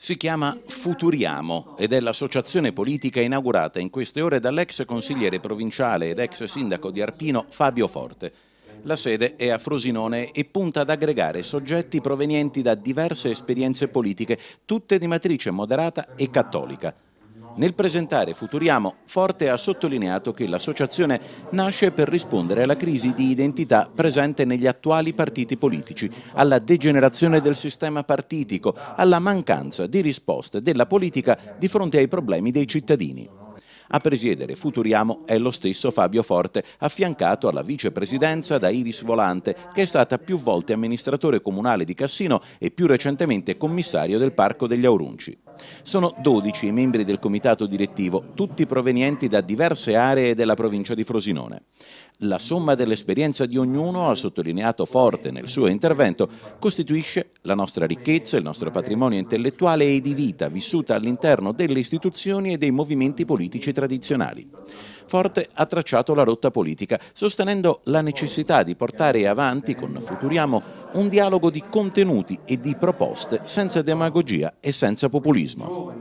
Si chiama Futuriamo ed è l'associazione politica inaugurata in queste ore dall'ex consigliere provinciale ed ex sindaco di Arpino Fabio Forte. La sede è a Frosinone e punta ad aggregare soggetti provenienti da diverse esperienze politiche, tutte di matrice moderata e cattolica. Nel presentare Futuriamo, Forte ha sottolineato che l'associazione nasce per rispondere alla crisi di identità presente negli attuali partiti politici, alla degenerazione del sistema partitico, alla mancanza di risposte della politica di fronte ai problemi dei cittadini. A presiedere Futuriamo è lo stesso Fabio Forte, affiancato alla vicepresidenza da Iris Volante, che è stata più volte amministratore comunale di Cassino e più recentemente commissario del Parco degli Aurunci. Sono 12 i membri del comitato direttivo, tutti provenienti da diverse aree della provincia di Frosinone. La somma dell'esperienza di ognuno, ha sottolineato Forte nel suo intervento, costituisce la nostra ricchezza, il nostro patrimonio intellettuale e di vita vissuta all'interno delle istituzioni e dei movimenti politici tradizionali. Forte ha tracciato la rotta politica, sostenendo la necessità di portare avanti con Futuriamo un dialogo di contenuti e di proposte senza demagogia e senza populismo.